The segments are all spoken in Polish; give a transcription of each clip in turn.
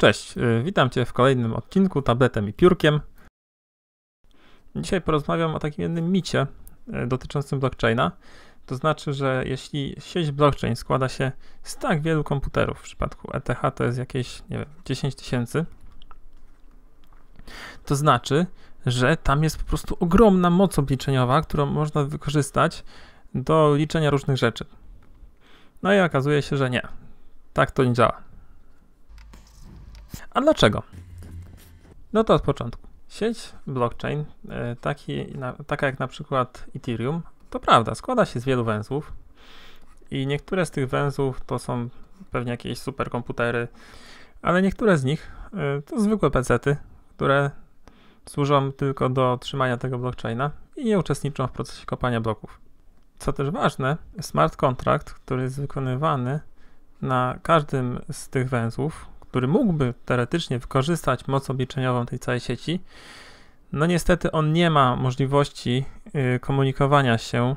Cześć, y, witam Cię w kolejnym odcinku Tabletem i Piórkiem. Dzisiaj porozmawiam o takim jednym micie y, dotyczącym blockchaina. To znaczy, że jeśli sieć blockchain składa się z tak wielu komputerów, w przypadku ETH to jest jakieś, nie wiem, 10 tysięcy, to znaczy, że tam jest po prostu ogromna moc obliczeniowa, którą można wykorzystać do liczenia różnych rzeczy. No i okazuje się, że nie. Tak to nie działa. A dlaczego? No to od początku. Sieć blockchain, e, taki, taka jak na przykład Ethereum, to prawda, składa się z wielu węzłów i niektóre z tych węzłów to są pewnie jakieś superkomputery, ale niektóre z nich e, to zwykłe pecety, które służą tylko do trzymania tego blockchaina i nie uczestniczą w procesie kopania bloków. Co też ważne, smart contract, który jest wykonywany na każdym z tych węzłów, który mógłby teoretycznie wykorzystać moc obliczeniową tej całej sieci, no niestety on nie ma możliwości y, komunikowania się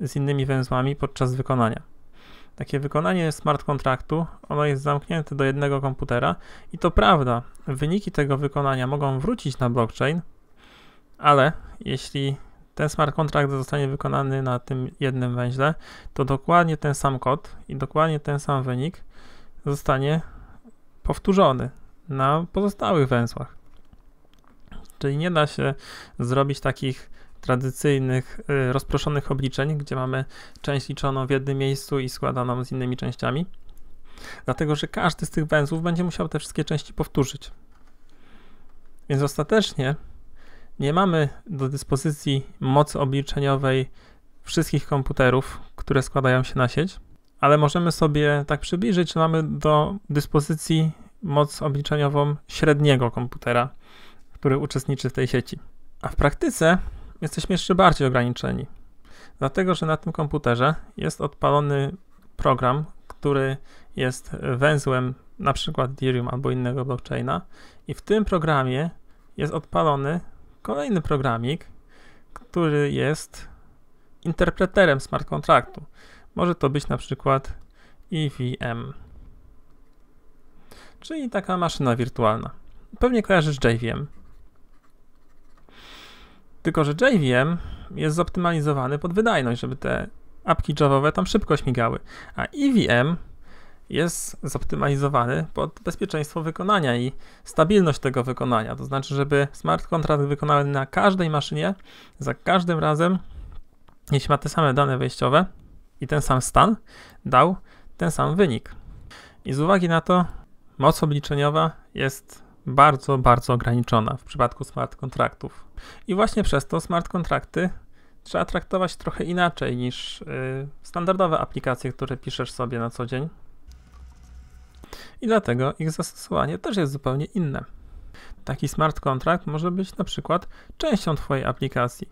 z innymi węzłami podczas wykonania. Takie wykonanie smart kontraktu, ono jest zamknięte do jednego komputera i to prawda, wyniki tego wykonania mogą wrócić na blockchain, ale jeśli ten smart kontrakt zostanie wykonany na tym jednym węźle, to dokładnie ten sam kod i dokładnie ten sam wynik zostanie powtórzony na pozostałych węzłach. Czyli nie da się zrobić takich tradycyjnych y, rozproszonych obliczeń, gdzie mamy część liczoną w jednym miejscu i składaną z innymi częściami, dlatego że każdy z tych węzłów będzie musiał te wszystkie części powtórzyć. Więc ostatecznie nie mamy do dyspozycji mocy obliczeniowej wszystkich komputerów, które składają się na sieć, ale możemy sobie tak przybliżyć, że mamy do dyspozycji moc obliczeniową średniego komputera, który uczestniczy w tej sieci. A w praktyce jesteśmy jeszcze bardziej ograniczeni, dlatego że na tym komputerze jest odpalony program, który jest węzłem na przykład Ethereum albo innego blockchaina i w tym programie jest odpalony kolejny programik, który jest interpreterem smart kontraktu. Może to być na przykład EVM, czyli taka maszyna wirtualna. Pewnie kojarzysz JVM. Tylko, że JVM jest zoptymalizowany pod wydajność, żeby te apki Javaowe tam szybko śmigały, a EVM jest zoptymalizowany pod bezpieczeństwo wykonania i stabilność tego wykonania. To znaczy, żeby smart contract wykonany na każdej maszynie, za każdym razem, jeśli ma te same dane wejściowe, i ten sam stan dał ten sam wynik. I z uwagi na to moc obliczeniowa jest bardzo, bardzo ograniczona w przypadku smart kontraktów. I właśnie przez to smart kontrakty trzeba traktować trochę inaczej niż yy, standardowe aplikacje, które piszesz sobie na co dzień. I dlatego ich zastosowanie też jest zupełnie inne. Taki smart kontrakt może być na przykład częścią Twojej aplikacji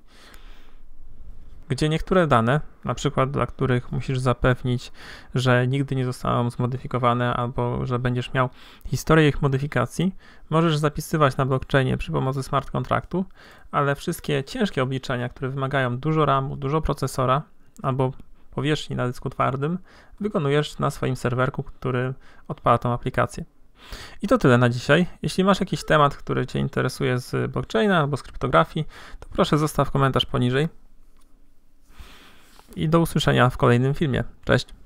gdzie niektóre dane, na przykład dla których musisz zapewnić, że nigdy nie zostaną zmodyfikowane albo że będziesz miał historię ich modyfikacji, możesz zapisywać na blockchainie przy pomocy smart kontraktu, ale wszystkie ciężkie obliczenia, które wymagają dużo RAMu, dużo procesora albo powierzchni na dysku twardym, wykonujesz na swoim serwerku, który odpala tą aplikację. I to tyle na dzisiaj. Jeśli masz jakiś temat, który Cię interesuje z blockchaina albo z kryptografii, to proszę zostaw komentarz poniżej i do usłyszenia w kolejnym filmie. Cześć!